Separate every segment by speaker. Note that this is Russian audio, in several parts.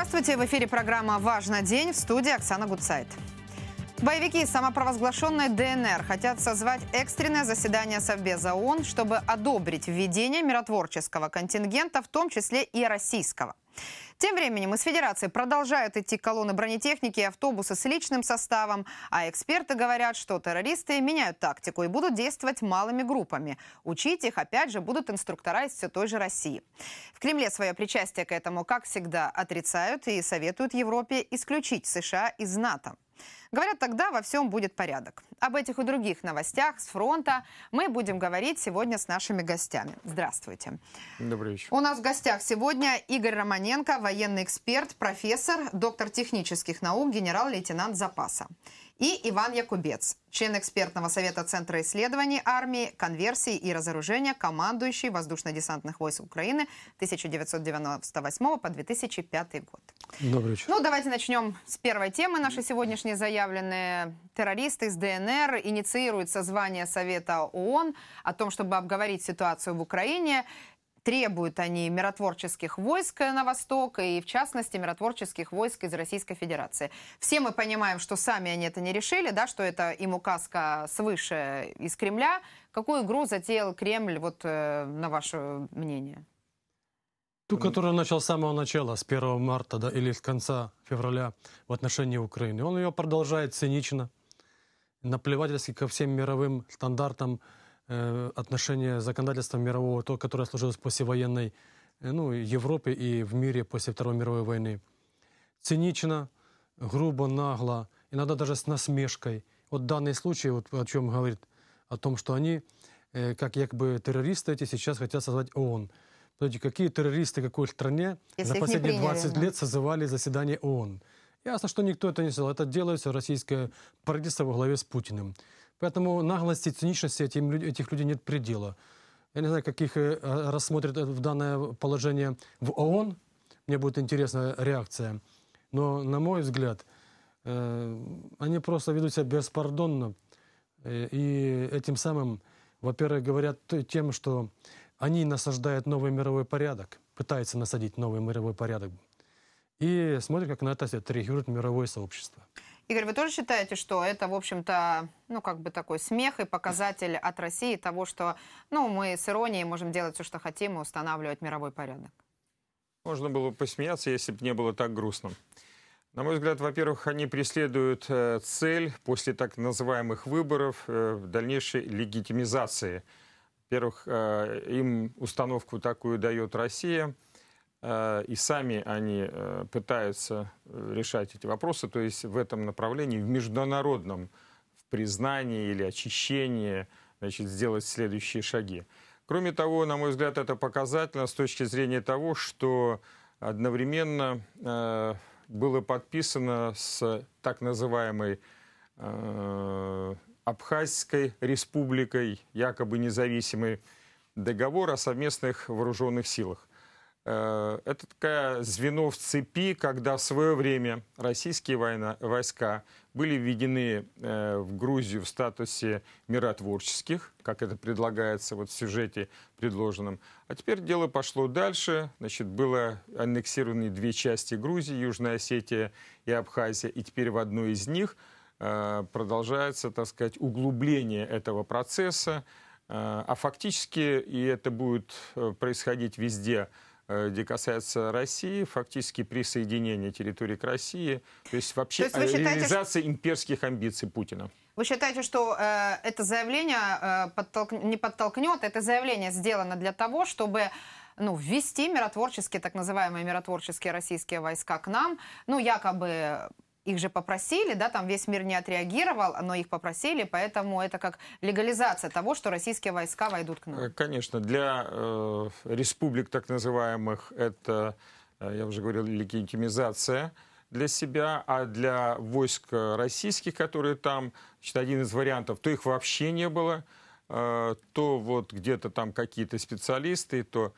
Speaker 1: Здравствуйте, в эфире программа «Важный день» в студии Оксана Гудсайт. Боевики из самопровозглашенной ДНР хотят созвать экстренное заседание Совбеза ООН, чтобы одобрить введение миротворческого контингента, в том числе и российского. Тем временем из Федерации продолжают идти колонны бронетехники и автобусы с личным составом, а эксперты говорят, что террористы меняют тактику и будут действовать малыми группами. Учить их, опять же, будут инструктора из все той же России. В Кремле свое причастие к этому, как всегда, отрицают и советуют Европе исключить США из НАТО. Говорят, тогда во всем будет порядок. Об этих и других новостях с фронта мы будем говорить сегодня с нашими гостями. Здравствуйте. Добрый вечер. У нас в гостях сегодня Игорь Романенко, военный эксперт, профессор, доктор технических наук, генерал-лейтенант запаса. И Иван Якубец, член экспертного совета Центра исследований армии, конверсии и разоружения, командующий воздушно-десантных войск Украины 1998 по 2005 год. Добрый вечер. Ну, давайте начнем с первой темы нашей сегодняшней заявленной. Террористы из ДНР инициируют созвание Совета ООН о том, чтобы обговорить ситуацию в Украине требуют они миротворческих войск э, на восток и, в частности, миротворческих войск из Российской Федерации. Все мы понимаем, что сами они это не решили, да, что это им указка свыше из Кремля. Какую игру затеял Кремль, вот э, на ваше мнение?
Speaker 2: Ту, которую он начал с самого начала, с 1 марта да, или с конца февраля в отношении Украины. Он ее продолжает цинично, наплевательски ко всем мировым стандартам Э, отношение законодательства мирового, то, которое сложилось после военной э, ну, Европе и в мире после Второй мировой войны. Цинично, грубо, нагло, иногда даже с насмешкой. Вот данный случай, вот о чем говорит, о том, что они, э, как якобы террористы эти, сейчас хотят создать ООН. Смотрите, какие террористы какой стране Если за последние приняли, 20 лет созывали заседание ООН. Ясно, что никто это не сделал. Это делается российское правительство во главе с Путиным. Поэтому наглости, циничности этим, этих людей нет предела. Я не знаю, каких э, э, рассмотрят э, в данное положение в ООН. Мне будет интересна реакция. Но, на мой взгляд, они просто ведут себя беспардонно. И этим самым, во-первых, говорят тем, что они насаждают новый мировой порядок, пытаются насадить новый мировой порядок. И смотрят, как на это реагирует мировое сообщество.
Speaker 1: Игорь, вы тоже считаете, что это, в общем-то, ну, как бы такой смех и показатель от России того, что, ну, мы с иронией можем делать все, что хотим и устанавливать мировой порядок?
Speaker 3: Можно было посмеяться, если бы не было так грустно. На мой взгляд, во-первых, они преследуют э, цель после так называемых выборов э, дальнейшей легитимизации. Во-первых, э, им установку такую дает Россия – Э, и сами они э, пытаются э, решать эти вопросы, то есть в этом направлении, в международном в признании или очищении, значит, сделать следующие шаги. Кроме того, на мой взгляд, это показательно с точки зрения того, что одновременно было подписано с так называемой Абхазской республикой, якобы независимый договор о совместных вооруженных силах. Э, это такая звено в цепи, когда в свое время российские война, войска были введены э, в Грузию в статусе миротворческих, как это предлагается вот в сюжете предложенном. А теперь дело пошло дальше. Значит, было аннексированы две части Грузии, Южная Осетия и Абхазия. И теперь в одной из них э, продолжается, так сказать, углубление этого процесса. А фактически, и это будет происходить везде – Э, где касается России, фактически присоединение территории к России, то есть вообще то есть э, считаете, реализация что... имперских амбиций Путина.
Speaker 1: Вы считаете, что э, это заявление э, подтолк... не подтолкнет, это заявление сделано для того, чтобы ну, ввести миротворческие, так называемые миротворческие российские войска к нам, ну, якобы их же попросили, да, там весь мир не отреагировал, но их попросили, поэтому это как легализация того, что российские войска войдут к нам.
Speaker 3: Э, конечно, для э, республик так называемых это, э, я уже говорил, легитимизация для себя, а для войск российских, которые там, значит, один из вариантов, то их вообще не было, э, то вот где-то там какие-то специалисты, то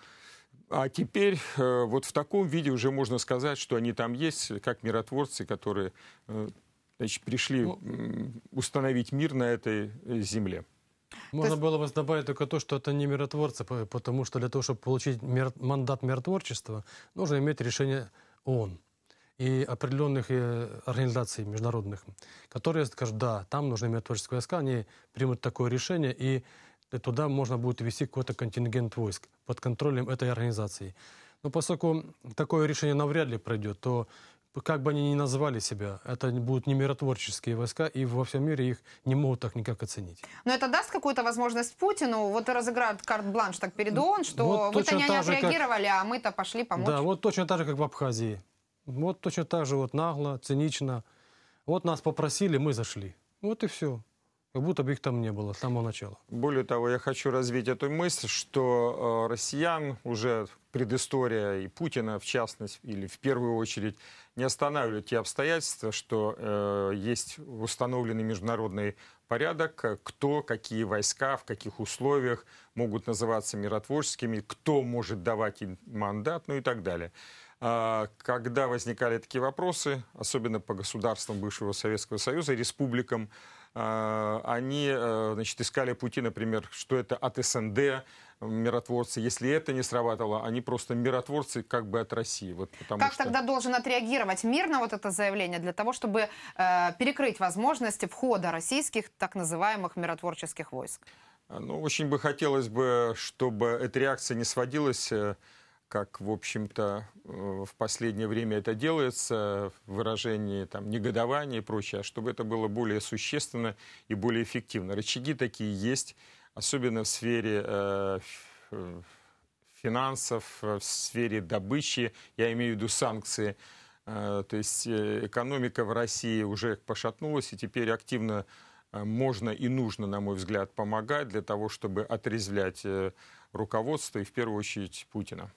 Speaker 3: а теперь э, вот в таком виде уже можно сказать, что они там есть, как миротворцы, которые э, значит, пришли ну, установить мир на этой э, земле.
Speaker 2: Можно есть... было бы добавить только то, что это не миротворцы, потому что для того, чтобы получить мир... мандат миротворчества, нужно иметь решение ООН и определенных организаций международных, которые скажут, да, там нужны миротворческие войска, они примут такое решение, и и туда можно будет вести какой-то контингент войск под контролем этой организации. Но поскольку такое решение навряд ли пройдет, то как бы они ни называли себя, это будут не миротворческие войска, и во всем мире их не могут так никак оценить.
Speaker 1: Но это даст какую-то возможность Путину, вот разыграют карт-бланш так перед ООН, что вот, вот они не отреагировали, как... а мы-то пошли помочь. Да,
Speaker 2: вот точно так же, как в Абхазии. Вот точно так же вот нагло, цинично. Вот нас попросили, мы зашли. Вот и все. Как будто бы их там не было с самого начала.
Speaker 3: Более того, я хочу развить эту мысль, что э, россиян уже предыстория и Путина, в частности, или в первую очередь, не останавливают те обстоятельства, что э, есть установленный международный порядок, кто, какие войска, в каких условиях могут называться миротворческими, кто может давать им мандат, ну и так далее. А, когда возникали такие вопросы, особенно по государствам бывшего Советского Союза и республикам, а, они э, значит, искали пути, например, что это от СНД, э, миротворцы. Если это не срабатывало, они просто миротворцы как бы от России. Вот как что... тогда
Speaker 1: должен отреагировать мир на вот это заявление для того, чтобы э, перекрыть возможности входа российских так называемых миротворческих войск?
Speaker 3: Э, ну, очень бы хотелось бы, чтобы эта реакция не сводилась как, в общем-то, э, в последнее время это делается, выражение там, негодования и прочее, а чтобы это было более существенно и более эффективно. Рычаги такие есть, особенно в сфере э, э финансов, э, в сфере добычи, я имею в виду санкции. Э, то есть экономика в России уже пошатнулась, и теперь активно можно и нужно, на мой взгляд, помогать для того, чтобы отрезвлять руководство и, в первую очередь, Путина.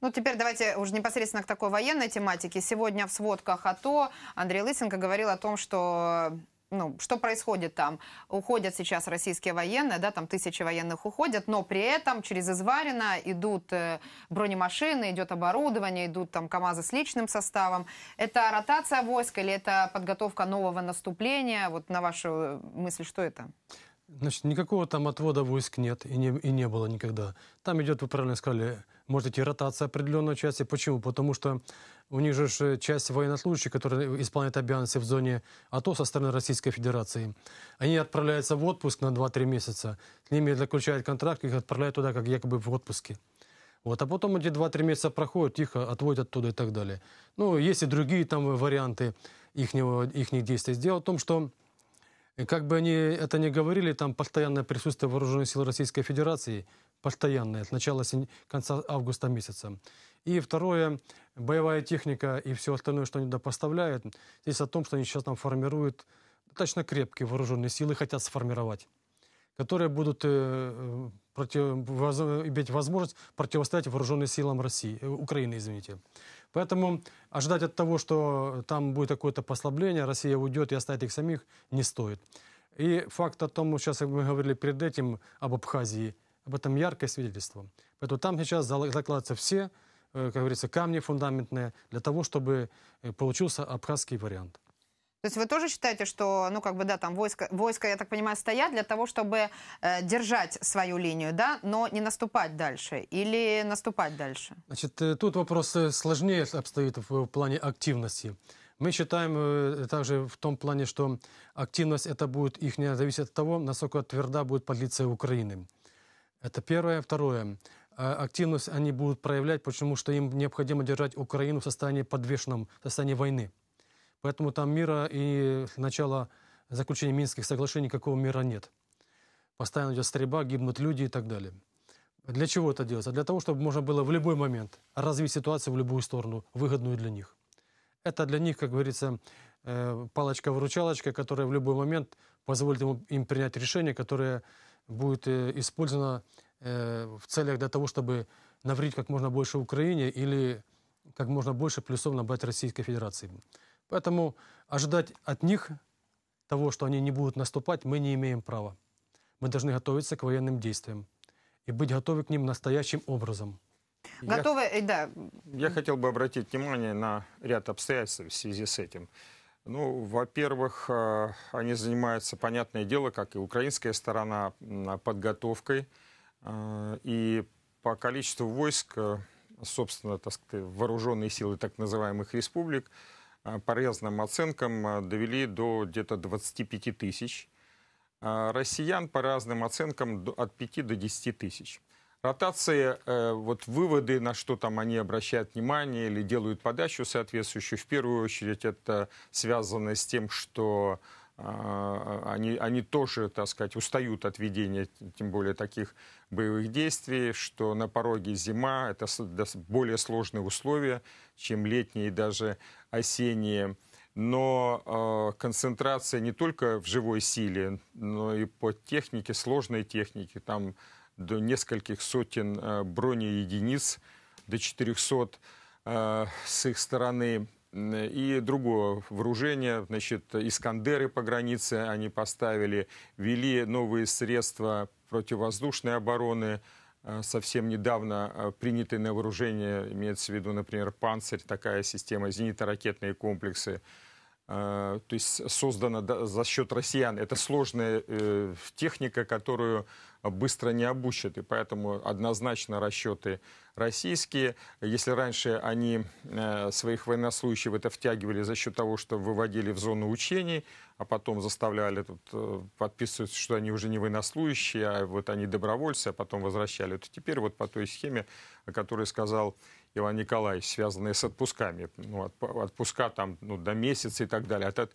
Speaker 1: Ну, теперь давайте уже непосредственно к такой военной тематике. Сегодня в сводках АТО Андрей Лысенко говорил о том, что ну, что происходит там? Уходят сейчас российские военные, да, там тысячи военных уходят, но при этом через Изварина идут э, бронемашины, идет оборудование, идут там КАМАЗы с личным составом. Это ротация войск или это подготовка нового наступления? Вот на вашу э, мысль, что это?
Speaker 2: Значит, никакого там отвода войск нет и не, и не было никогда. Там идет, вы правильно сказали, может идти ротация определенной части. Почему? Потому что у них же э, часть военнослужащих, которые исполняют обязанности в зоне АТО со стороны Российской Федерации, они отправляются в отпуск на 2-3 месяца. С ними заключают контракт, их отправляют туда, как якобы в отпуске. Вот, а потом эти 2-3 месяца проходят, их отводят оттуда и так далее. Ну, есть и другие там варианты их, их действий. Дело в том, что как бы они это ни говорили, там постоянное присутствие вооруженных сил Российской Федерации, постоянное, с начала конца августа месяца. И второе, боевая техника и все остальное, что они туда поставляют, здесь о том, что они сейчас там формируют достаточно крепкие вооруженные силы, хотят сформировать, которые будут э, против, воз, иметь возможность противостоять вооруженным силам России, э, Украины, извините. Поэтому ожидать от того, что там будет какое-то послабление, Россия уйдет и оставит их самих, не стоит. И факт о том, сейчас мы говорили перед этим об Абхазии, об этом яркое свидетельство. Поэтому там сейчас закладываются все, э, как говорится, камни фундаментные для того, чтобы э, получился абхазский вариант.
Speaker 1: То есть вы тоже считаете, что, ну, как бы, да, там войска, войска я так понимаю, стоят для того, чтобы э, держать свою линию, да, но не наступать дальше или наступать дальше?
Speaker 2: Значит, э, тут вопрос э, сложнее обстоит в плане активности. Мы считаем э, также в том плане, что активность это будет их не зависит от того, насколько тверда будет позиция Украины. Это первое. Второе. А активность они будут проявлять, потому что им необходимо держать Украину в состоянии подвешенном, в состоянии войны. Поэтому там мира и начала заключения Минских соглашений никакого мира нет. Постоянно идет стрельба, гибнут люди и так далее. Для чего это делается? Для того, чтобы можно было в любой момент развить ситуацию в любую сторону, выгодную для них. Это для них, как говорится, э, палочка-выручалочка, которая в любой момент позволит им, принять решение, которое будет э, использовано э, в целях для того, чтобы навредить как можно больше Украине или как можно больше плюсов набрать Российской Федерации. Поэтому ожидать от них того, что они не будут наступать, мы не имеем права. Мы должны готовиться к военным действиям и быть готовы к ним настоящим образом.
Speaker 3: Готовы, я, э, да. Я хотел бы обратить внимание на ряд обстоятельств в связи с этим. Ну, во-первых, э, они занимаются, понятное дело, как и украинская сторона, подготовкой. Э, и по количеству войск, собственно, так сказать, вооруженные силы так называемых республик – Э, по разным оценкам э, довели до где-то 25 тысяч. Э, россиян по разным оценкам от 5 до 10 тысяч. ротация вот выводы, на что там они обращают внимание или делают подачу соответствующую, в первую очередь это связано с тем, что они, они тоже, так сказать, устают от ведения, тем более таких боевых действий, что на пороге зима, это более сложные условия, чем летние даже осенние. Но э, концентрация не только в живой силе, но и по технике, сложной технике. Там до нескольких сотен э, бронеединиц, до 400 э, а, с их стороны и другое вооружение. Значит, Искандеры по границе они поставили, ввели новые средства противовоздушной обороны, Э, совсем недавно э, приняты на вооружение, имеется в виду, например, «Панцирь», такая система, зенитно-ракетные комплексы, э, то есть создана за счет россиян. Это сложная техника, которую быстро не обучат И поэтому однозначно расчеты российские. Если раньше они э, своих военнослужащих это втягивали за счет того, что выводили в зону учений, а потом заставляли тут э, подписывать, что они уже не военнослужащие, а вот они добровольцы, а потом возвращали, то теперь вот по той схеме, о которой сказал Иван Николаевич, связанные с отпусками. Ну, отпуска там ну, до месяца и так далее, а это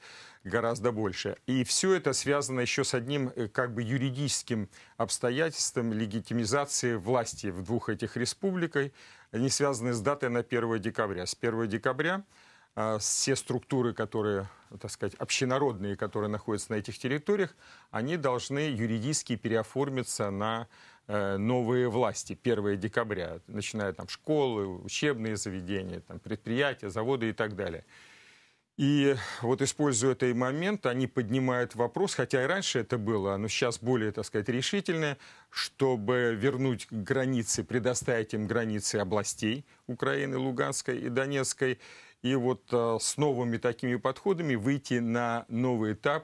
Speaker 3: гораздо больше. И все это связано еще с одним э, как бы юридическим обстоятельством легитимизации власти в двух этих республиках. Они связаны с датой на 1 декабря. С 1 декабря а, все структуры, которые, так сказать, общенародные, которые находятся на этих территориях, они должны юридически переоформиться на Э, новые власти 1 декабря, начиная там школы, учебные заведения, там, предприятия, заводы и так далее. И вот используя этот момент, они поднимают вопрос, хотя и раньше это было, но сейчас более, так сказать, решительное, чтобы вернуть границы, предоставить им границы областей Украины, Луганской и Донецкой, и вот э, с новыми такими подходами выйти на новый этап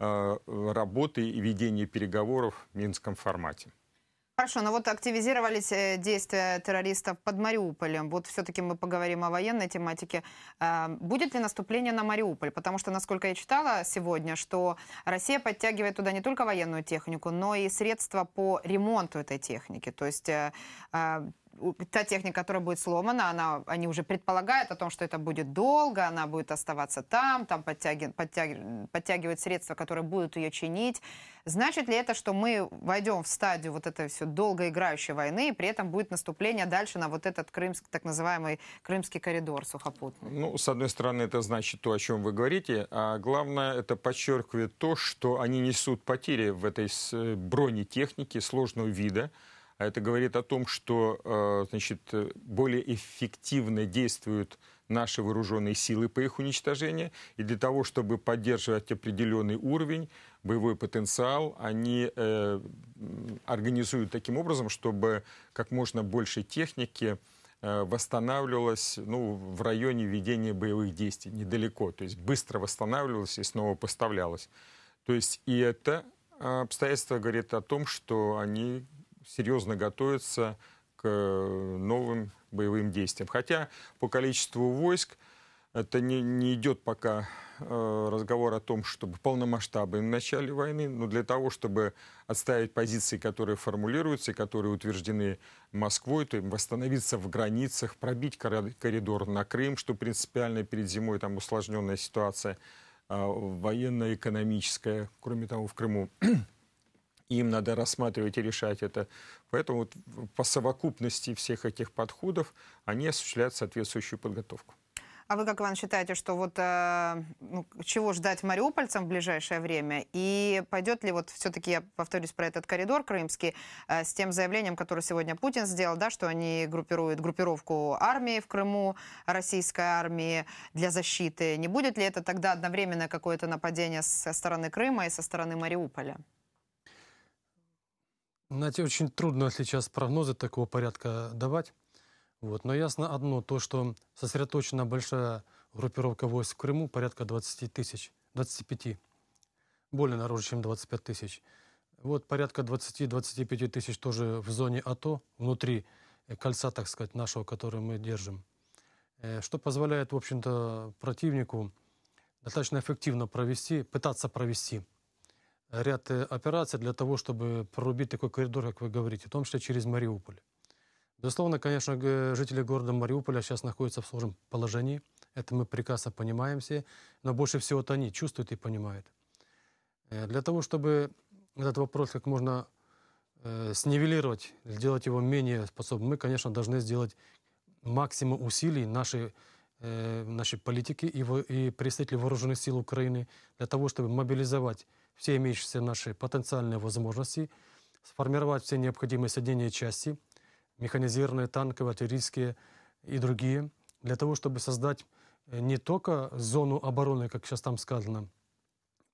Speaker 3: э, работы и ведения переговоров в минском формате.
Speaker 1: Хорошо, но вот активизировались э, действия террористов под Мариуполем. Вот все-таки мы поговорим о военной тематике. А, будет ли наступление на Мариуполь? Потому что, насколько я читала сегодня, что Россия подтягивает туда не только военную технику, но и средства по ремонту этой техники. То есть э, а, та техника, которая будет сломана, она, они уже предполагают о том, что это будет долго, она будет оставаться там, там подтяги, подтяги, подтягивать средства, которые будут ее чинить. Значит ли это, что мы войдем в стадию вот этой все долгоиграющей войны, и при этом будет наступление дальше на вот этот крымский так называемый Крымский коридор сухопутный?
Speaker 3: Ну, с одной стороны, это значит то, о чем вы говорите, а главное, это подчеркивает то, что они несут потери в этой э, бронетехнике сложного вида, а это говорит о том, что э, значит, более эффективно действуют наши вооруженные силы по их уничтожению. И для того, чтобы поддерживать определенный уровень, боевой потенциал, они э, организуют таким образом, чтобы как можно больше техники э, восстанавливалась ну, в районе ведения боевых действий, недалеко. То есть быстро восстанавливалась и снова поставлялась. То есть и это э, обстоятельство говорит о том, что они серьезно готовится к э, новым боевым действиям. Хотя по количеству войск это не, не идет пока э, разговор о том, чтобы полномасштабы в начале войны, но для того, чтобы отставить позиции, которые формулируются и которые утверждены Москвой, то им восстановиться в границах, пробить коридор на Крым, что принципиально перед зимой там усложненная ситуация а военно-экономическая, кроме того, в Крыму им надо рассматривать и решать это. Поэтому вот по совокупности всех этих подходов они осуществляют соответствующую подготовку.
Speaker 1: А вы, как Иван, считаете, что вот э, ну, чего ждать мариупольцам в ближайшее время? И пойдет ли вот все-таки, я повторюсь про этот коридор крымский, э, с тем заявлением, которое сегодня Путин сделал, да, что они группируют группировку армии в Крыму, российской армии для защиты. Не будет ли это тогда одновременно какое-то нападение со стороны Крыма и со стороны Мариуполя?
Speaker 2: Знаете, очень трудно сейчас прогнозы такого порядка давать. Вот. Но ясно одно, то, что сосредоточена большая группировка войск в Крыму, порядка 20 тысяч, 25, более народу, чем 25 тысяч. Вот порядка 20-25 тысяч тоже в зоне АТО, внутри э, кольца, так сказать, нашего, который мы держим. Э, что позволяет, в общем-то, противнику достаточно эффективно провести, пытаться провести ряд э, операций для того, чтобы прорубить такой коридор, как вы говорите, в том числе через Мариуполь. Безусловно, конечно, жители города Мариуполя сейчас находятся в сложном положении. Это мы прекрасно понимаем все. Но больше всего это они чувствуют и понимают. Э, для того, чтобы этот вопрос как можно э, снивелировать, сделать его менее способным, мы, конечно, должны сделать максимум усилий нашей, нашей политики и, и представителей вооруженных сил Украины для того, чтобы мобилизовать все имеющиеся наши потенциальные возможности, сформировать все необходимые соединения части, механизированные, танковые, артиллерийские и другие, для того, чтобы создать э, не только зону обороны, как сейчас там сказано,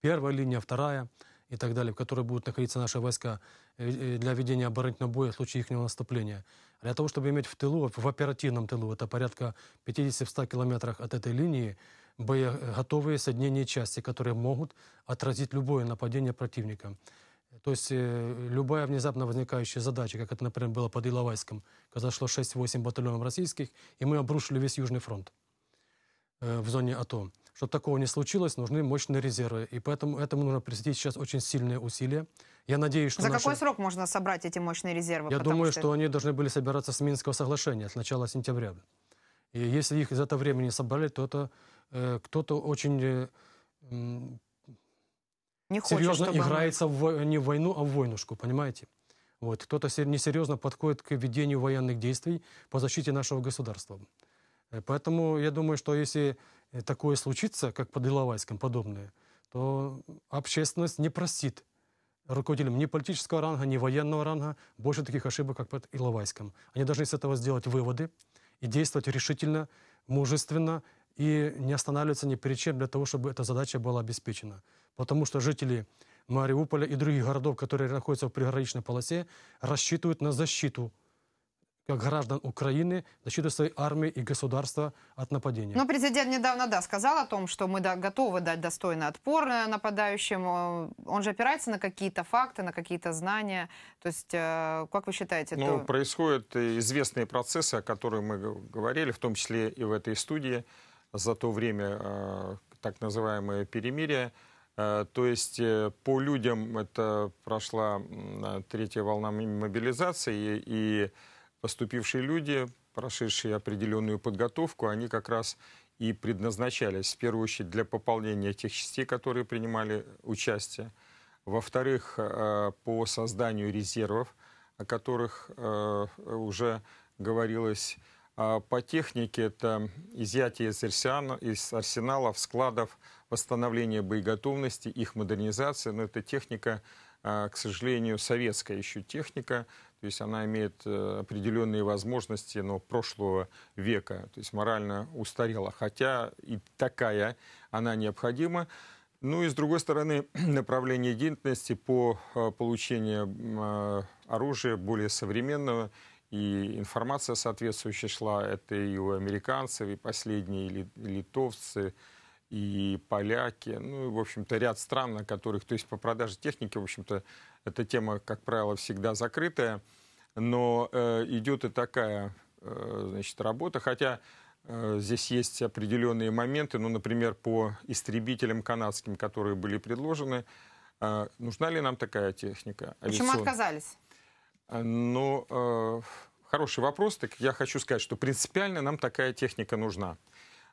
Speaker 2: первая линия, вторая и так далее, в которой будут находиться наши войска э, э, для ведения оборонительного боя в случае их наступления. А для того, чтобы иметь в тылу, в оперативном тылу, это порядка 50-100 километрах от этой линии, боеготовые э, соединения части, которые могут отразить любое нападение противника. То есть э, любая внезапно возникающая задача, как это, например, было под Иловайском, когда шло 6-8 батальонов российских, и мы обрушили весь Южный фронт э, в зоне АТО. Чтобы такого не случилось, нужны мощные резервы. И поэтому этому нужно присоединить сейчас очень сильные усилия. Я надеюсь, что... За наши... какой
Speaker 1: срок можно собрать эти мощные резервы? Я думаю, что... что они
Speaker 2: должны были собираться с Минского соглашения с начала сентября. И если их из этого времени собрали, то это Э, кто-то очень э,
Speaker 1: не серьезно хочет, играется
Speaker 2: в, не в войну, а в войнушку, понимаете? Вот. Кто-то несерьезно подходит к ведению военных действий по защите нашего государства. Э, поэтому я думаю, что если такое случится, как под Иловайском подобное, то общественность не простит руководителям ни политического ранга, ни военного ранга больше таких ошибок, как под Иловайском. Они должны с этого сделать выводы и действовать решительно, мужественно и не останавливается ни перед чем для того, чтобы эта задача была обеспечена. Потому что жители Мариуполя и других городов, которые находятся в приграничной полосе, рассчитывают на защиту как граждан Украины, защиту своей армии и государства от нападения. Но
Speaker 1: президент недавно, да, сказал о том, что мы да, готовы дать достойный отпор э, нападающим. Он же опирается на какие-то факты, на какие-то знания. То есть, э, как вы считаете? Ну, то...
Speaker 3: происходят э, известные процессы, о которых мы говорили, в том числе и в этой студии за то время э, так называемое перемирие. Э, то есть э, по людям это прошла третья волна мобилизации, и поступившие люди, прошедшие определенную подготовку, они как раз и предназначались, в первую очередь, для пополнения тех частей, которые принимали участие. Во-вторых, по созданию резервов, о которых уже говорилось а, по технике это изъятие из, арсиана, арсеналов, складов, восстановление боеготовности, их модернизация. Но это техника, а, к сожалению, советская еще техника. То есть она имеет э, определенные возможности но прошлого века. То есть морально устарела. Хотя и такая она необходима. Ну и с другой стороны, направление деятельности по э, получению а, оружия более современного – и информация соответствующая шла. Это и у американцев, и последние, и литовцы, и поляки, ну, в общем-то, ряд стран, на которых, то есть по продаже техники, в общем-то, эта тема, как правило, всегда закрытая, но э, идет и такая, э, значит, работа, хотя э, здесь есть определенные моменты, ну, например, по истребителям канадским, которые были предложены, э, нужна ли нам такая техника? Почему отказались? Э, но э, хороший вопрос. Так я хочу сказать, что принципиально нам такая техника нужна.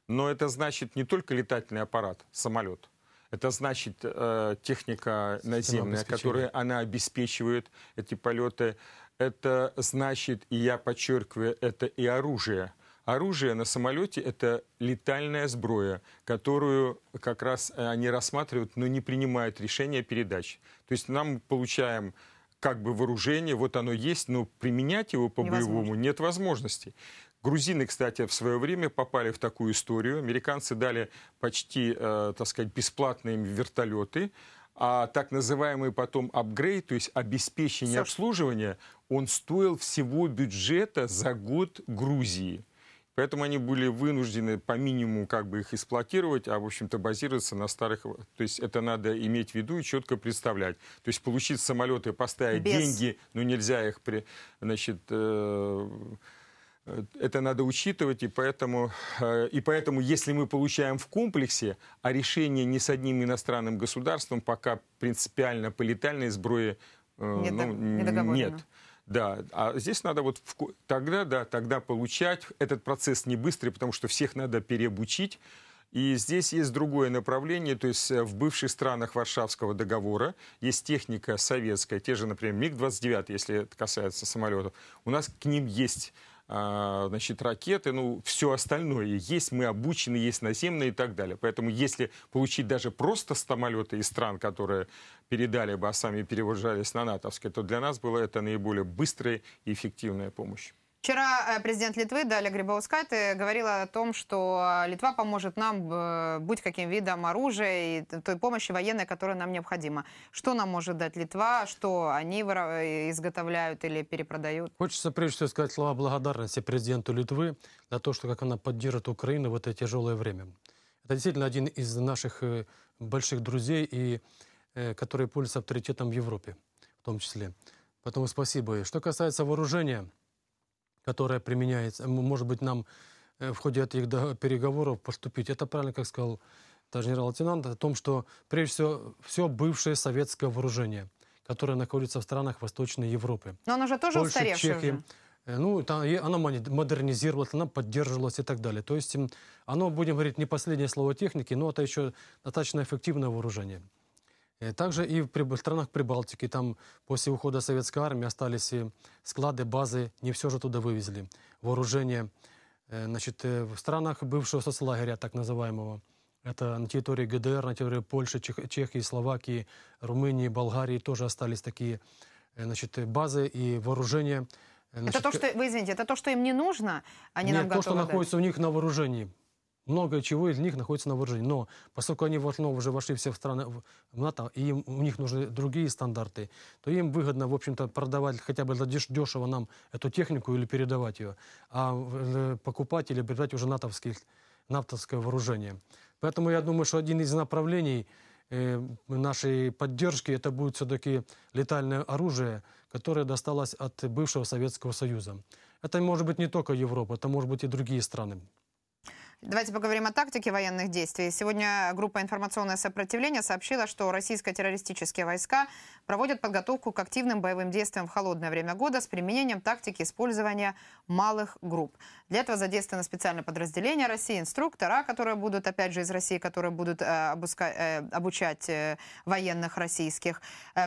Speaker 3: Но это значит не только летательный аппарат, самолет. Это значит э, техника Система наземная, которая она обеспечивает эти полеты. Это значит, и я подчеркиваю, это и оружие. Оружие на самолете – это летальная сброя, которую как раз э, они рассматривают, но не принимают решения передач. То есть нам получаем как бы вооружение, вот оно есть, но применять его по-боевому нет возможности. Грузины, кстати, в свое время попали в такую историю. Американцы дали почти, э, так сказать, бесплатные вертолеты, а так называемый потом апгрейд, то есть обеспечение Все. обслуживания, он стоил всего бюджета за год Грузии. Поэтому они были вынуждены по минимуму как бы их эксплуатировать, а в общем-то базироваться на старых... То есть это надо иметь в виду и четко представлять. То есть получить самолеты, поставить Без... деньги, но нельзя их... При... Значит, э, Это надо учитывать, и поэтому, э, и поэтому, если мы получаем в комплексе, а решение не с одним иностранным государством, пока принципиально по летальной сброе э, нет, ну, не нет. Да, а здесь надо вот в... тогда, да, тогда получать. Этот процесс не быстрый, потому что всех надо переобучить. И здесь есть другое направление, то есть э, в бывших странах Варшавского договора есть техника советская, те же, например, МиГ-29, если это касается самолетов. У нас к ним есть а, значит, ракеты, ну, все остальное есть, мы обучены, есть наземные и так далее. Поэтому если получить даже просто самолеты из стран, которые передали бы, а сами перевожались на натовские, то для нас было это наиболее быстрая и эффективная помощь.
Speaker 1: Вчера э, президент Литвы Даля Грибаускайте говорила о том, что э, Литва поможет нам э, быть каким видом оружия и той помощи военной, которая нам необходима. Что нам может дать Литва, что они изготовляют или перепродают?
Speaker 2: Хочется прежде всего сказать слова благодарности президенту Литвы за то, что как она поддержит Украину в это тяжелое время. Это действительно один из наших больших друзей, и, который пользуется авторитетом в Европе в том числе. Поэтому спасибо. что касается вооружения, которая применяется, может быть, нам э, в ходе этих переговоров поступить. Это правильно, как сказал товарищ генерал-лейтенант, о том, что, прежде всего, все бывшее советское вооружение, которое находится в странах Восточной Европы. Но оно же тоже Польша, устаревшее Чехии, уже. Э, ну, там, она модернизировалась, она поддерживалась и так далее. То есть оно, будем говорить, не последнее слово техники, но это еще достаточно эффективное вооружение. Э, также и в странах Прибалтики, там после ухода советской армии остались склады, базы, не все же туда вывезли. Вооружение э, значит, э, в странах бывшего соцлагеря, так называемого, это на территории ГДР, на территории Польши, Чехии, Словакии, Румынии, Болгарии тоже остались такие значит, базы и вооружение. Значит, это то, что,
Speaker 1: вы извините, это то, что им не нужно, они а нет, нам то, что да? находится у
Speaker 2: них на вооружении много чего из них находится на вооружении. Но поскольку они в основном уже вошли все в страны в НАТО, и им, у них нужны другие стандарты, то им выгодно, в общем-то, продавать хотя бы дешево нам эту технику или передавать ее, а э, покупать или приобретать уже натовских, натовское вооружение. Поэтому я думаю, что один из направлений э, нашей поддержки это будет все-таки летальное оружие, которое досталось от бывшего Советского Союза. Это может быть не только Европа, это может быть и другие страны.
Speaker 1: Давайте поговорим о тактике военных действий. Сегодня группа «Информационное сопротивление» сообщила, что российско-террористические войска проводят подготовку к активным боевым действиям в холодное время года с применением тактики использования малых групп. Для этого задействованы специальные подразделения России, инструктора, которые будут, опять же, из России, которые будут э, э, обучать э, военных российских.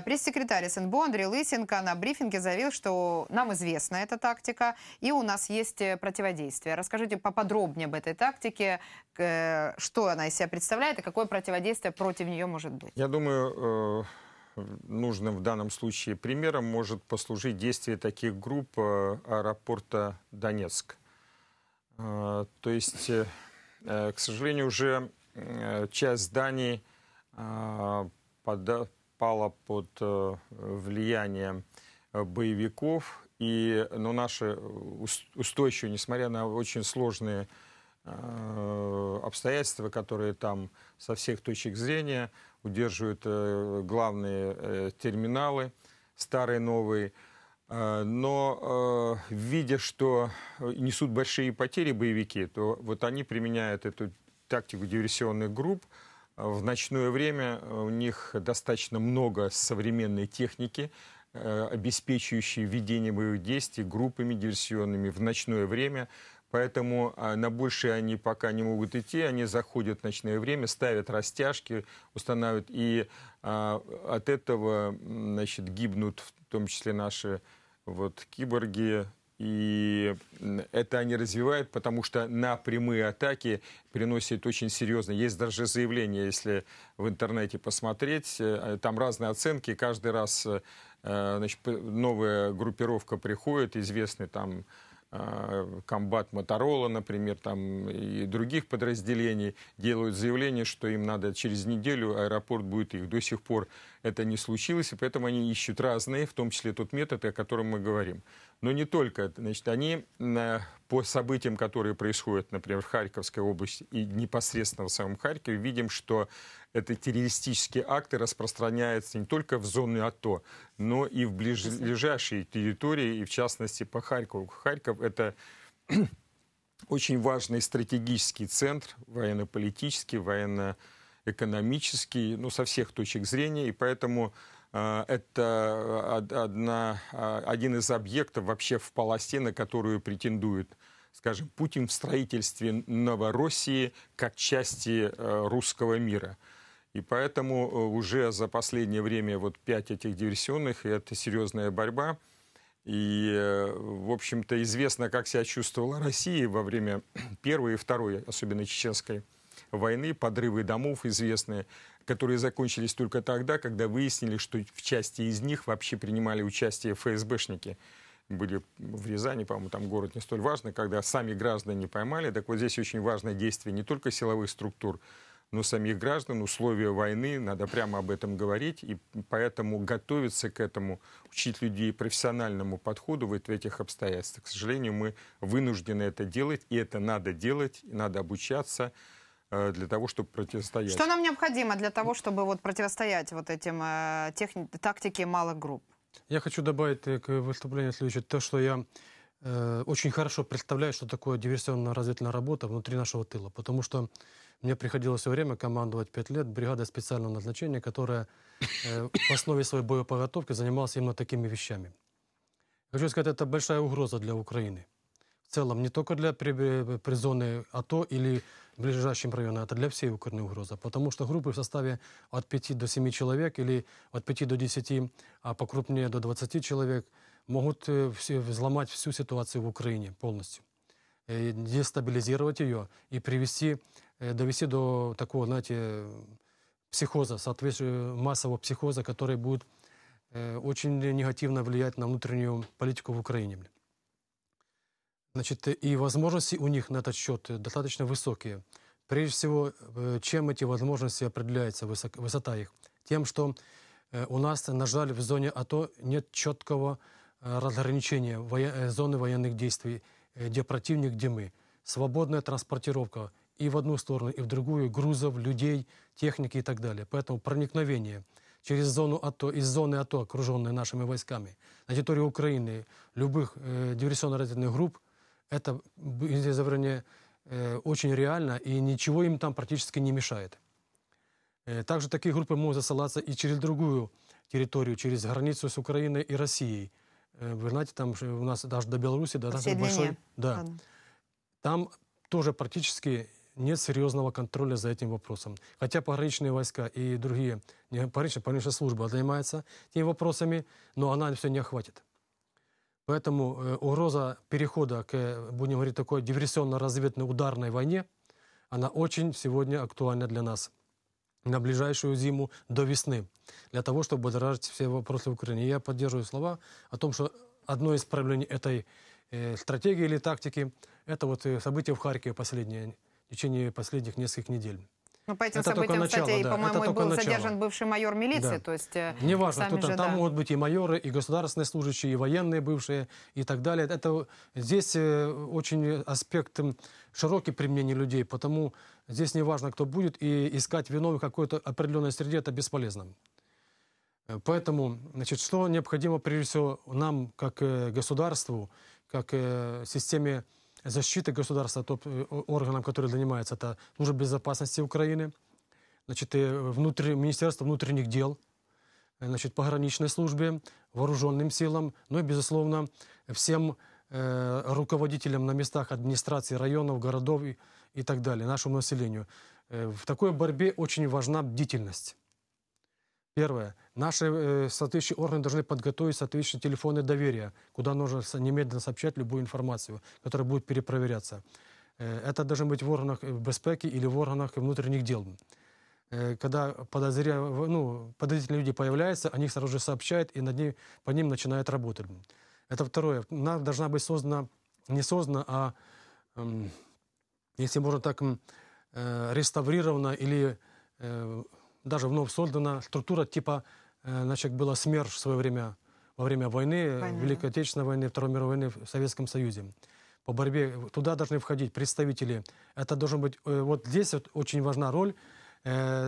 Speaker 1: Пресс-секретарь СНБО Андрей Лысенко на брифинге заявил, что нам известна эта тактика и у нас есть противодействие. Расскажите поподробнее об этой тактике все-таки э, что она из себя представляет и какое противодействие против нее может быть?
Speaker 3: Я думаю, э, нужным в данном случае примером может послужить действие таких групп э, аэропорта Донецк. То есть, к сожалению, уже часть зданий попала под влияние боевиков, и, но наши устойчивые, несмотря на очень сложные Э, обстоятельства, которые там со всех точек зрения удерживают э, главные э, терминалы, старые, новые. Но видя, что несут большие потери боевики, то вот они применяют эту тактику диверсионных групп. В ночное время у них достаточно много современной техники, обеспечивающей ведение боевых действий группами диверсионными в ночное время Поэтому а, на большие они пока не могут идти. Они заходят в ночное время, ставят растяжки, устанавливают. И а, от этого значит, гибнут в том числе наши вот, киборги. И это они развивают, потому что на прямые атаки приносит очень серьезно. Есть даже заявление, если в интернете посмотреть, э, там разные оценки. Каждый раз э, значит, новая группировка приходит, известный там а, комбат Моторола, например, там и других подразделений делают заявление, что им надо через неделю аэропорт будет их. До сих пор это не случилось, и поэтому они ищут разные, в том числе тот метод, о котором мы говорим. Но не только. Значит, они по событиям, которые происходят, например, в Харьковской области и непосредственно в самом Харькове, видим, что это террористические акты распространяются не только в зоны АТО, но и в ближайшие территории, и в частности по Харькову. Харьков это очень важный стратегический центр, военно-политический, военно-экономический, ну, со всех точек зрения, и поэтому э, это э, одна, э, один из объектов вообще в полосе, на которую претендует скажем, Путин в строительстве Новороссии как части русского мира – и поэтому э, уже за последнее время вот пять этих диверсионных, и это серьезная борьба. И, э, в общем-то, известно, как себя чувствовала Россия во время Первой и Второй, особенно Чеченской войны, подрывы домов известные, которые закончились только тогда, когда выяснили, что в части из них вообще принимали участие ФСБшники. Были в Рязани, по-моему, там город не столь важный, когда сами граждане поймали. Так вот здесь очень важное действие не только силовых структур, но ну, самих граждан, условия войны, надо прямо об этом говорить, и поэтому готовиться к этому, учить людей профессиональному подходу в этих обстоятельствах. К сожалению, мы вынуждены это делать, и это надо делать, надо обучаться э, для того, чтобы противостоять. Что
Speaker 1: нам необходимо для того, чтобы вот противостоять вот этим э, техни- тактике малых групп?
Speaker 3: Я хочу
Speaker 2: добавить э, к выступлению следующее, то, что я э, очень хорошо представляю, что такое диверсионно-разведывательная работа внутри нашего тыла, потому что Мне приходилось все время командовать пять лет бригадой специального назначения, которая э, в основе своей боеподготовки занималась именно такими вещами. Хочу сказать, это большая угроза для Украины. В целом, не только для при, э, при зоны АТО или ближайшем районе, это для всей Украины угроза. Потому что группы в составе от 5 до 7 человек или от 5 до 10, а покрупнее до 20 человек, могут э, все, взломать всю ситуацию в Украине полностью, э, дестабилизировать ее и привести Э, довести до такого, знаете, психоза, соответственно, массового психоза, который будет э, очень негативно влиять на внутреннюю политику в Украине. Значит, э, и возможности у них на этот счет достаточно высокие. Прежде всего, чем эти возможности определяются, высота их? Тем, что у нас, на жаль, в зоне АТО нет четкого разграничения зоны военных действий, где противник, где мы. Свободная транспортировка и в одну сторону, и в другую грузов, людей, техники и так далее. Поэтому проникновение через зону АТО, из зоны АТО, окруженной нашими войсками, на территорию Украины любых э, диверсионно разведных групп, это, вернее, э, очень реально, и ничего им там практически не мешает. Э, также такие группы могут засылаться и через другую территорию, через границу с Украиной и Россией. Э, вы знаете, там у нас даже до Беларуси, да, там большой... Да. Там тоже практически нет серьезного контроля за этим вопросом. Хотя пограничные войска и другие, не пограничная, пограничная служба занимается этими вопросами, но она все не охватит. Поэтому э, угроза перехода к, э, будем говорить, такой диверсионно-разведной ударной войне, она очень сегодня актуальна для нас на ближайшую зиму до весны, для того, чтобы бодоражить все вопросы в Украине. Я поддерживаю слова о том, что одно из проявлений этой э, стратегии или тактики – это вот э, события в Харькове последние в течение последних нескольких недель. Ну, по этим это событиям, начало, кстати, да. по-моему, был начало. задержан
Speaker 1: бывший майор милиции, да. то есть... Э, неважно, кто там, же, там да.
Speaker 2: могут быть и майоры, и государственные служащие, и военные бывшие, и так далее. Это здесь э, очень аспект широкий применения людей, потому здесь неважно, кто будет, и искать виновных в какой-то определенной среде это бесполезно. Поэтому, значит, что необходимо прежде всего нам, как э, государству, как системе защиты государства от э, органам, которые занимаются, это Служба безопасности Украины, значит, э, внутри, Министерство внутренних дел, э, значит, пограничной службе, вооруженным силам, ну и, безусловно, всем э, руководителям на местах администрации районов, городов и, и так далее, нашему населению. Э, в такой борьбе очень важна бдительность. Первое. Наши э, соответствующие органы должны подготовить соответствующие телефоны доверия, куда нужно немедленно сообщать любую информацию, которая будет перепроверяться. Э, это должно быть в органах э, безпеки или в органах внутренних дел. Э, когда подозря... ну, подозрительные люди появляются, они сразу же сообщают, и над ним, по ним начинают работать. Это второе. Нам должна быть создана, не создана, а, э, если можно так, э, реставрирована или э, даже вновь создана структура типа, э, значит, была СМЕРШ в свое время, во время войны, э, Понятно. Великой Отечественной войны, Второй мировой войны в Советском Союзе. По борьбе э, туда должны входить представители. Это должен быть, вот здесь вот очень важна роль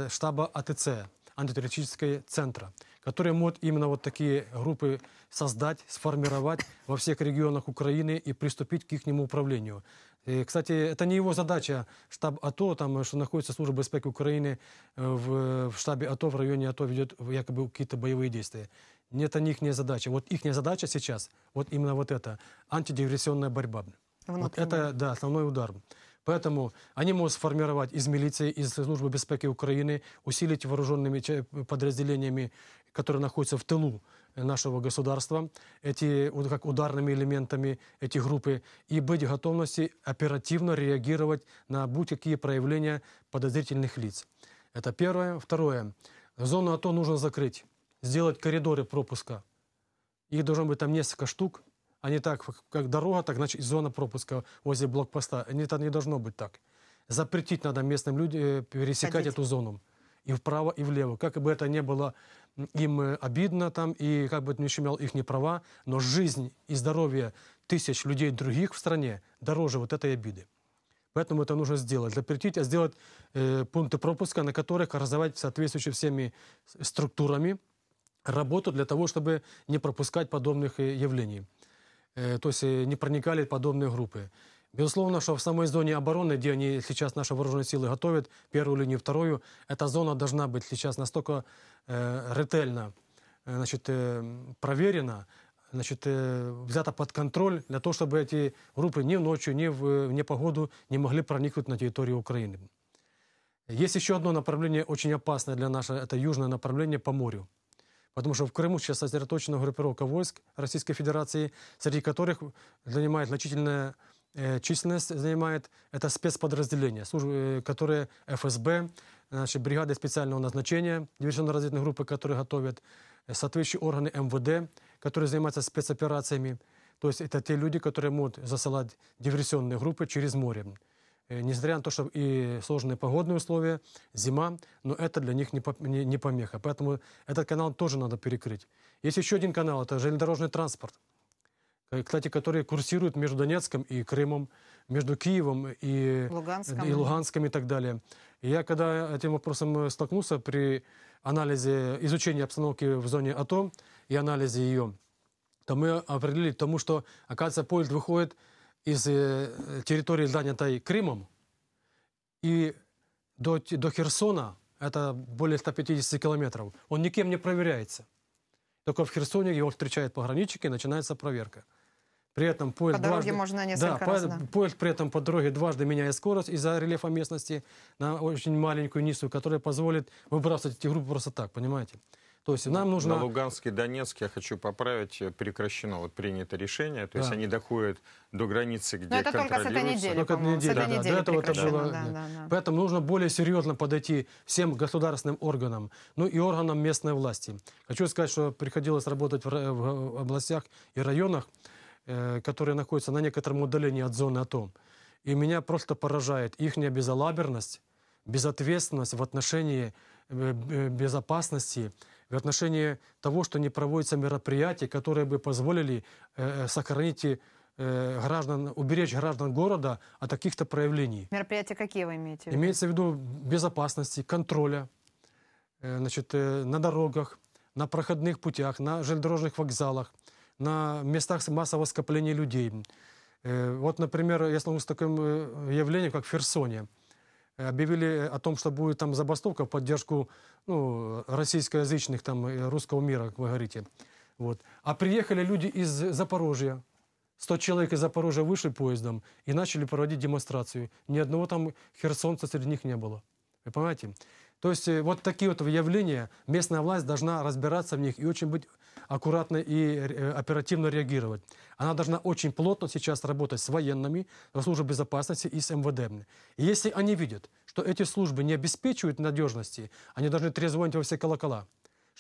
Speaker 2: штаба АТЦ, антитеррористического центра, который может именно вот такие группы создать, сформировать во всех регионах Украины и приступить к их управлению. И, э, кстати, это не его задача, штаб АТО, там, э, что находится служба безопасности Украины э, в, в штабе АТО, в районе АТО ведет якобы какие-то боевые действия. Нет, это не их задача. Вот их задача сейчас, вот именно вот это, антидиверсионная борьба. Вот это, да, основной удар. Поэтому они могут сформировать из милиции, из службы безопасности Украины, усилить вооруженными подразделениями, которые находятся в тылу нашего государства, эти как ударными элементами, эти группы, и быть в готовности оперативно реагировать на будь какие проявления подозрительных лиц. Это первое. Второе. Зону АТО нужно закрыть, сделать коридоры пропуска. Их должно быть там несколько штук, а не так, как дорога, так значит зона пропуска возле блокпоста. Это не должно быть так. Запретить надо местным людям э, пересекать Ходить. эту зону и вправо, и влево. Как бы это ни было им э, обидно там, и как бы не ущемлял их права, но жизнь и здоровье тысяч людей других в стране дороже вот этой обиды. Поэтому это нужно сделать, запретить, а сделать э, пункты пропуска, на которых организовать соответствующими всеми структурами работу для того, чтобы не пропускать подобных э, явлений. Э, то есть э, не проникали подобные группы. Безусловно, что в самой зоне обороны, где они сейчас наши вооруженные силы готовят первую линию, вторую, эта зона должна быть сейчас настолько э, ретельно э, значит, э, проверена, значит, э, взята под контроль для того, чтобы эти группы ни в ночью, ни в, э, в непогоду не могли проникнуть на территорию Украины. Есть еще одно направление, очень опасное для нас, это южное направление по морю. Потому что в Крыму сейчас сосредоточена группировка войск Российской Федерации, среди которых занимает значительное Э, численность занимает это спецподразделение, э, которые ФСБ, значит, э, бригады специального назначения, диверсионно-разведные группы, которые готовят, соответствующие органы МВД, которые занимаются спецоперациями. То есть это те люди, которые могут засылать диверсионные группы через море. Несмотря на то, что и сложные погодные условия, зима, но это для них не помеха. Поэтому этот канал тоже надо перекрыть. Есть еще один канал, это железнодорожный транспорт. Э, кстати, которые курсируют между Донецком и Крымом, между Киевом и э, Луганском и, Луганском и так далее. И я когда этим вопросом э, столкнулся при анализе изучения обстановки в зоне АТО и анализе ее, то мы определили тому, что, оказывается, поезд выходит из территории, занятой Крымом, и до, до Херсона, это более 150 километров, он никем не проверяется. Только в Херсоне его встречают пограничники, и начинается проверка. При этом поезд по дороге дважды, можно несколько да, раз, по, да. Поезд при этом по дороге дважды меняет скорость из-за рельефа местности на очень маленькую низкую, которая позволит выбрасывать эти группы просто так, понимаете? То есть нам нужно... На
Speaker 3: Луганске, Донецке, я хочу поправить, э, прекращено вот принято решение. То да. есть они доходят до границы, где Но это контролируются... только с этой недели, только этой недели, с этой да, недели да, до это Да, да,
Speaker 2: да. Поэтому нужно более серьезно подойти всем государственным органам, ну и органам местной власти. Хочу сказать, что приходилось работать в, в областях и районах, Э, которые находятся на некотором удалении от зоны АТО. И меня просто поражает их безалаберность, безответственность в отношении э, э, безопасности, в отношении того, что не проводятся мероприятия, которые бы позволили сохранить граждан, уберечь граждан города от каких-то проявлений.
Speaker 1: Мероприятия какие вы имеете в виду? Имеется
Speaker 2: в виду безопасности, контроля значит, на дорогах, на проходных путях, на железнодорожных вокзалах, на местах массового скопления людей. Э, вот, например, я столкнулся с таким э, явлением, как в Херсоне. Объявили о том, что будет там забастовка в поддержку ну, российскоязычных, там, э, русского мира, как вы говорите. Вот. А приехали люди из Запорожья. 100 человек из Запорожья вышли поездом и начали проводить демонстрацию. Ни одного там херсонца среди них не было. Вы понимаете? То есть вот такие вот явления, местная власть должна разбираться в них и очень быть аккуратно и э, оперативно реагировать. Она должна очень плотно сейчас работать с военными, с службой безопасности и с МВД. И если они видят, что эти службы не обеспечивают надежности, они должны трезвонить во все колокола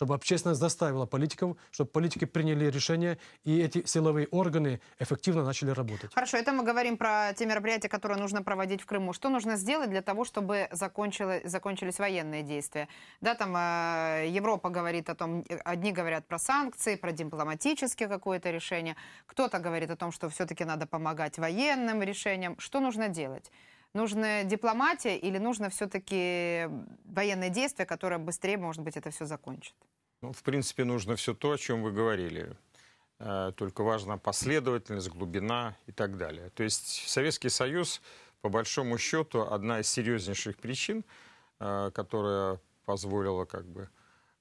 Speaker 2: чтобы общественность заставила политиков, чтобы политики приняли решение и эти силовые органы эффективно начали работать.
Speaker 1: Хорошо, это мы говорим про те мероприятия, которые нужно проводить в Крыму. Что нужно сделать для того, чтобы закончилось, закончились военные действия? Да, там э, Европа говорит о том, э, одни говорят про санкции, про дипломатические какое-то решение, кто-то говорит о том, что все-таки надо помогать военным решениям. Что нужно делать? Нужна дипломатия или нужно все-таки военное действие, которое быстрее, может быть, это все закончит?
Speaker 3: Ну, в принципе, нужно все то, о чем вы говорили. Э, только важна последовательность, глубина и так далее. То есть Советский Союз, по большому счету, одна из серьезнейших причин, э, которая позволила как бы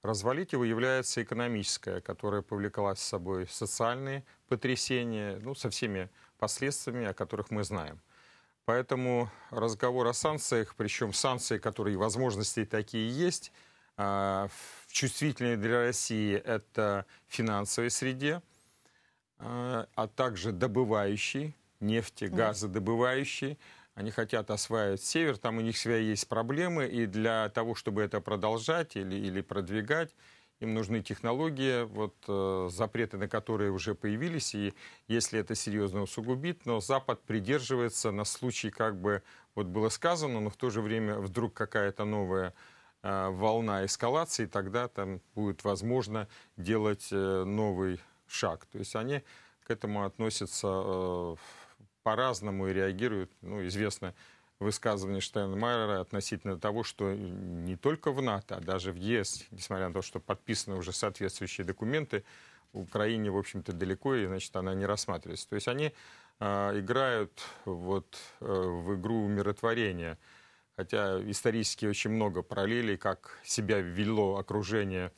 Speaker 3: развалить его, является экономическая, которая повлекла с собой социальные потрясения, ну, со всеми последствиями, о которых мы знаем. Поэтому разговор о санкциях, причем санкции, которые возможности такие есть, а, чувствительные для России это финансовой среде, а, а также добывающей, нефти, газодобывающей. Они хотят осваивать север, там у них свои есть проблемы, и для того, чтобы это продолжать или, или продвигать, им нужны технологии, вот э, запреты на которые уже появились, и если это серьезно усугубит, но Запад придерживается на случай, как бы вот было сказано, но в то же время вдруг какая-то новая э, волна эскалации, тогда там будет возможно делать э, новый шаг. То есть они к этому относятся э, по-разному и реагируют, ну, известно, Высказывание Штайнмайера относительно того, что не только в НАТО, а даже в ЕС, несмотря на то, что подписаны уже соответствующие документы, Украине, в общем-то, далеко, и, значит, она не рассматривается. То есть они э, играют вот, э, в игру миротворения. Хотя исторически очень много параллелей, как себя вело окружение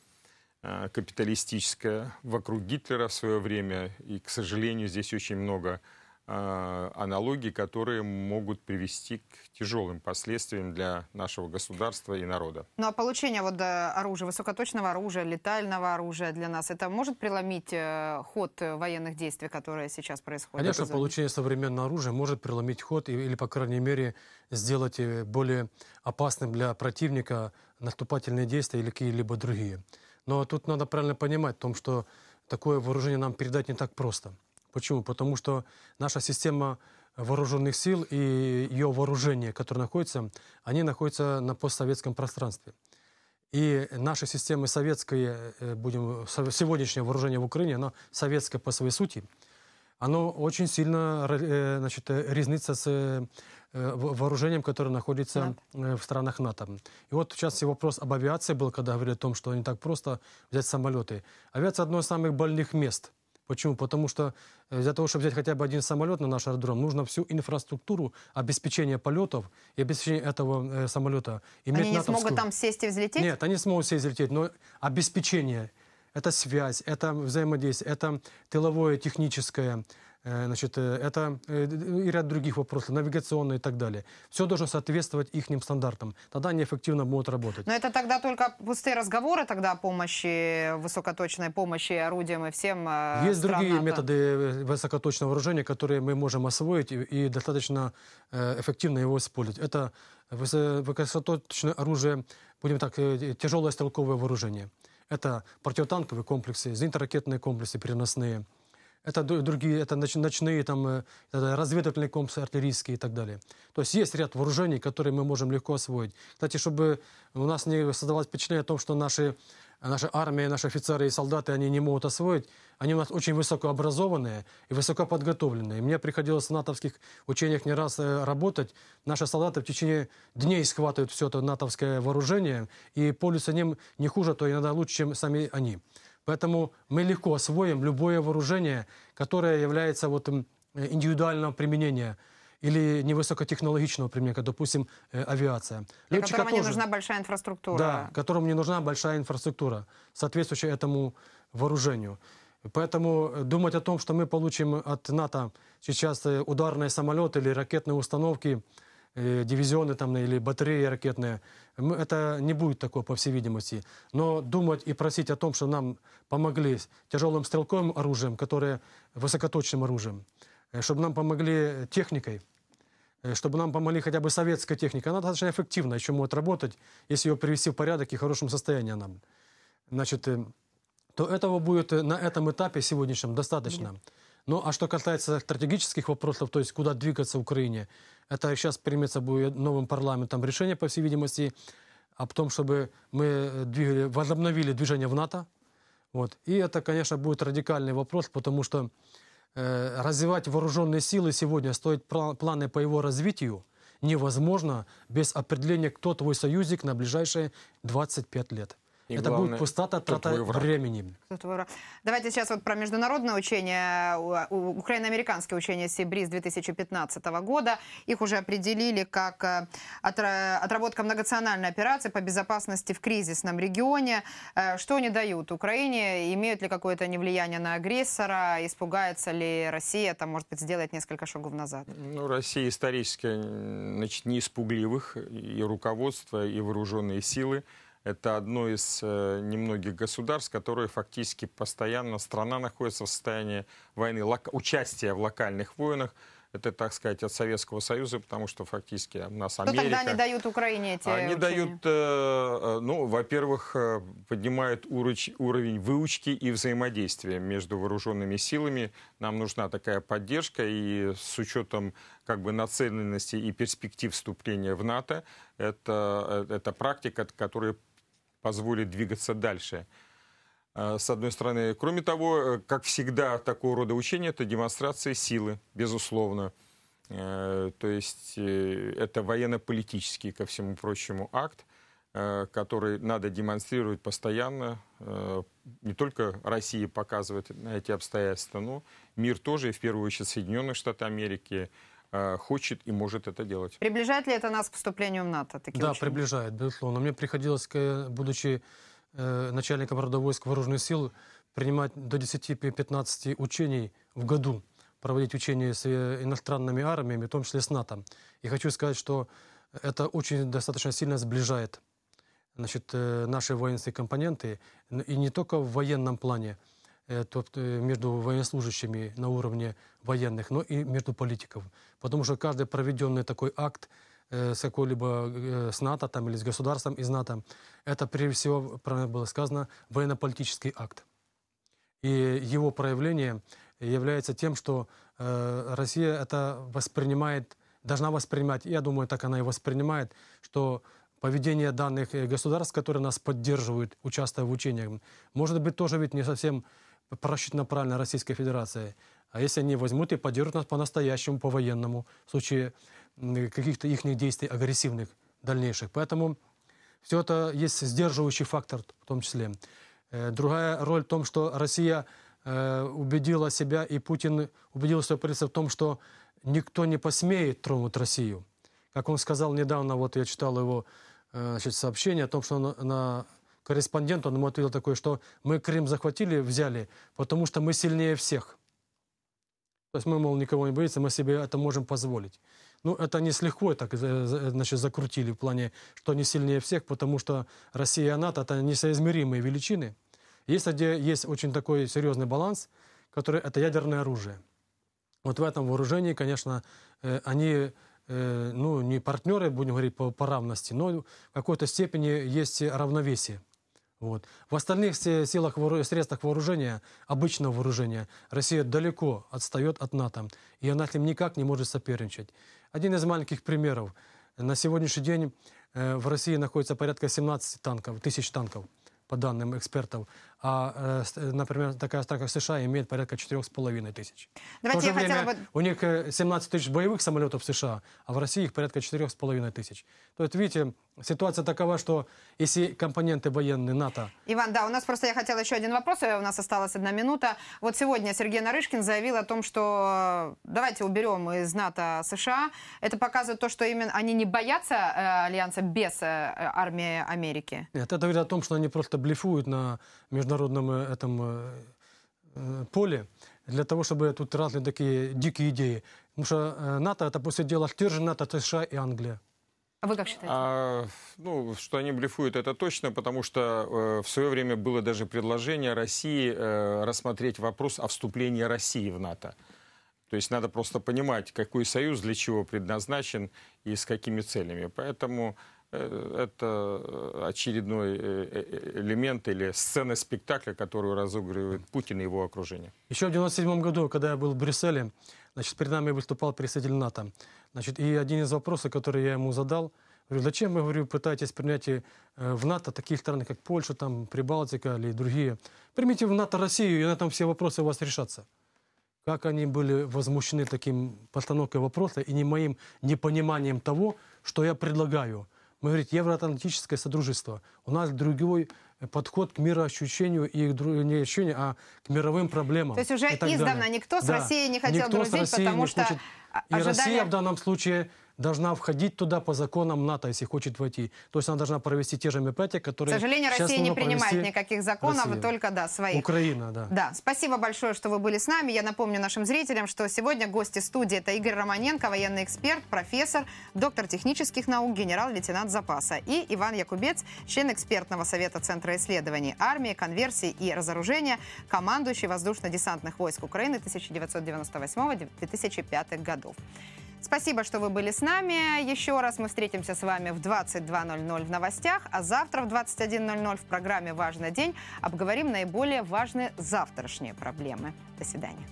Speaker 3: э, капиталистическое вокруг Гитлера в свое время. И, к сожалению, здесь очень много а, аналогии, которые могут привести к тяжелым последствиям для нашего государства и народа.
Speaker 1: Ну а получение вот оружия, высокоточного оружия, летального оружия для нас, это может преломить э, ход военных действий, которые сейчас происходят? Конечно, получение
Speaker 2: современного оружия может преломить ход или, по крайней мере, сделать э, более опасным для противника наступательные действия или какие-либо другие. Но тут надо правильно понимать о том, что такое вооружение нам передать не так просто – Почему? Потому что наша система вооруженных сил и ее вооружение, которое находится, они находятся на постсоветском пространстве. И наши системы советские, э, будем, сегодняшнее вооружение в Украине, оно советское по своей сути, оно очень сильно э, значит, э, резнится с вооружением, которое находится НАТО. в странах НАТО. И вот сейчас вопрос об авиации был, когда говорили о том, что не так просто взять самолеты. Авиация – одно из самых больных мест – Почему? Потому что для э, того, чтобы взять хотя бы один самолет на наш аэродром, нужно всю инфраструктуру обеспечения полетов и обеспечения этого э, самолета иметь Они не натовскую. смогут там
Speaker 1: сесть и взлететь? Нет,
Speaker 2: они смогут сесть и взлететь, но обеспечение это связь, это взаимодействие, это тыловое, техническое, Э, значит, э, это э, и ряд других вопросов, навигационные и так далее. Все должно соответствовать их стандартам. Тогда они эффективно будут работать. Но
Speaker 1: это тогда только пустые разговоры тогда о помощи, высокоточной помощи орудиям и всем Есть странам, другие то...
Speaker 2: методы высокоточного вооружения, которые мы можем освоить и, и достаточно эффективно его использовать. Это высокоточное оружие, будем так, тяжелое стрелковое вооружение. Это противотанковые комплексы, зенитно-ракетные комплексы переносные – это другие, это ночные там, э, это разведывательные комплексы артиллерийские и так далее. То есть есть ряд вооружений, которые мы можем легко освоить. Кстати, чтобы у нас не создавалось впечатление о том, что наши, наша армия, наши офицеры и солдаты, они не могут освоить, они у нас очень высокообразованные и высокоподготовленные. Мне приходилось в натовских учениях не раз э, работать. Наши солдаты в течение дней схватывают все это натовское вооружение и пользуются ним не хуже, а то иногда лучше, чем сами они. Поэтому мы легко освоим любое вооружение, которое является вот э, индивидуального применения или невысокотехнологичного применения, как, допустим, э, авиация. Для Летчика которого тоже, не нужна
Speaker 1: большая инфраструктура. Да,
Speaker 2: которому не нужна большая инфраструктура, соответствующая этому вооружению. Поэтому э, думать о том, что мы получим от НАТО сейчас ударные самолеты или ракетные установки – Э, дивизионы там или батареи ракетные. Это не будет такое, по всей видимости. Но думать и просить о том, что нам помогли тяжелым стрелковым оружием, которое высокоточным оружием, э, чтобы нам помогли техникой, э, чтобы нам помогли хотя бы советская техника. Она достаточно эффективна, еще может работать, если ее привести в порядок и в хорошем состоянии нам. Значит, то этого будет на этом этапе сегодняшнем достаточно. Нет. Ну, а что касается стратегических вопросов, то есть куда двигаться Украине, это сейчас примется будет новым парламентом решение, по всей видимости, об том, чтобы мы э, двигали, возобновили движение в НАТО. Вот. И это, конечно, будет радикальный вопрос, потому что э, развивать вооруженные силы сегодня, стоит планы по его развитию невозможно без определения, кто твой союзник на ближайшие 25 лет. И это главное, будет пустота, трата времени.
Speaker 1: Давайте сейчас вот про международное учение, украино-американское учение Сибриз 2015 года. Их уже определили как э, отработка многонациональной операции по безопасности в кризисном регионе. Э, что они дают Украине? Имеют ли какое-то они влияние на агрессора? Испугается ли Россия, там, может быть, сделает несколько шагов назад?
Speaker 3: Ну, Россия исторически значит, не испугливых, и руководство, и вооруженные силы это одно из э, немногих государств, которые фактически постоянно, страна находится в состоянии войны, лок, участия в локальных войнах. Это, так сказать, от Советского Союза, потому что фактически у нас Америка... Что тогда не
Speaker 1: дают Украине эти Они учения? дают,
Speaker 3: э, э, ну, во-первых, э, поднимают уруч, уровень выучки и взаимодействия между вооруженными силами. Нам нужна такая поддержка, и с учетом как бы нацеленности и перспектив вступления в НАТО, это, это практика, которая позволит двигаться дальше. Э, с одной стороны. Кроме того, э, как всегда, такого рода учения – это демонстрация силы, безусловно. Э, то есть это военно-политический, ко всему прочему, акт, который надо демонстрировать постоянно. Не только Россия показывает эти обстоятельства, но мир тоже, и в первую очередь Соединенные Штаты Америки – Э, хочет и может это делать.
Speaker 1: Приближает ли это нас к вступлению в НАТО? Такие да, учения?
Speaker 2: приближает, безусловно. Мне приходилось, будучи э, начальником рода вооруженных сил, принимать до 10-15 учений в году, проводить учения с э, иностранными армиями, в том числе с НАТО. И хочу сказать, что это очень достаточно сильно сближает значит, наши воинские компоненты, и не только в военном плане, Э, э, между военнослужащими на уровне военных, но и между политиков. Потому что каждый проведенный такой акт э, с какой-либо с НАТО там, или с государством из НАТО, это прежде всего, правильно было сказано, военно-политический акт. И его проявление является тем, что Россия это воспринимает, должна воспринимать, я думаю, так она и воспринимает, что поведение данных государств, которые нас поддерживают, участвуя в учениях, может быть, тоже ведь не совсем просчитана правильно Российской Федерацией. А если они возьмут и поддержат нас по-настоящему, по-военному, в случае каких-то их действий агрессивных, дальнейших. Поэтому все это есть сдерживающий фактор в том числе. Э, другая роль в том, что Россия э, убедила себя, и Путин убедил свое правительство в том, что никто не посмеет тронуть Россию. Как он сказал недавно, вот я читал его э, значит, сообщение о том, что на, на корреспондент, он ему ответил такое, что мы Крым захватили, взяли, потому что мы сильнее всех. То есть мы, мол, никого не боимся, мы себе это можем позволить. Ну, это не слегка так, э, э, значит, закрутили в плане, что не сильнее всех, потому что Россия и НАТО – это несоизмеримые величины. Есть, где есть очень такой серьезный баланс, который – это ядерное оружие. Вот в этом вооружении, конечно, э, они ну, не партнеры, будем говорить, по, по равности, но в какой-то степени есть равновесие. Вот. В остальных силах, средствах вооружения, обычного вооружения, Россия далеко отстает от НАТО, и она с ним никак не может соперничать. Один из маленьких примеров. На сегодняшний день э, в России находится порядка 17 танков, тысяч танков, по данным экспертов а, э, э, например, такая страна, как США, имеет порядка 4,5 тысяч.
Speaker 1: Давайте в то же время бы...
Speaker 2: у них 17 э, тысяч боевых самолетов в США, а в России их порядка 4,5 тысяч. То есть, видите, ситуация такова, что если компоненты военные НАТО...
Speaker 1: Иван, да, у нас просто я хотела еще один вопрос, у нас осталась одна минута. Вот сегодня Сергей Нарышкин заявил о том, что давайте уберем из НАТО США. Это показывает то, что именно они не боятся э, альянса без э, армии Америки.
Speaker 2: Нет, это говорит о том, что они просто блефуют на международном международном э, этом э, э, поле для того, чтобы тут разные такие дикие идеи. Потому что НАТО это после дела стержень НАТО, США и Англия.
Speaker 3: А вы как считаете? А, ну, что они блефуют, это точно, потому что э, в свое время было даже предложение России э, рассмотреть вопрос о вступлении России в НАТО. То есть надо просто понимать, какой союз для чего предназначен и с какими целями. Поэтому Э, это э, очередной э, элемент или сцена спектакля, которую разыгрывает Путин и его окружение.
Speaker 2: Еще в 1997 году, когда я был в Брюсселе, значит, перед нами выступал представитель НАТО. Значит, и один из вопросов, который я ему задал, говорю, зачем вы, говорю, пытаетесь принять в НАТО такие страны, как Польша, там, Прибалтика или другие? Примите в НАТО Россию, и на этом все вопросы у вас решатся. Как они были возмущены таким постановкой вопроса и не моим непониманием того, что я предлагаю – мы говорим евроатлантическое содружество. У нас другой э, подход к мироощущению и не ощущению, а к мировым проблемам. То есть уже издавна далее. никто с да. Россией не хотел никто друзить, потому что хочет. И ожидали... Россия в данном случае должна входить туда по законам НАТО, если хочет войти. То есть она должна провести те же мероприятия, которые... К сожалению, Россия не принимает никаких законов, Россия. только,
Speaker 1: да, своих. Украина, да. Да, спасибо большое, что вы были с нами. Я напомню нашим зрителям, что сегодня гости студии это Игорь Романенко, военный эксперт, профессор, доктор технических наук, генерал-лейтенант запаса. И Иван Якубец, член экспертного совета Центра исследований армии, конверсии и разоружения, командующий воздушно-десантных войск Украины 1998-2005 годов. Спасибо, что вы были с нами. Еще раз мы встретимся с вами в 22.00 в новостях, а завтра в 21.00 в программе «Важный день» обговорим наиболее важные завтрашние проблемы. До свидания.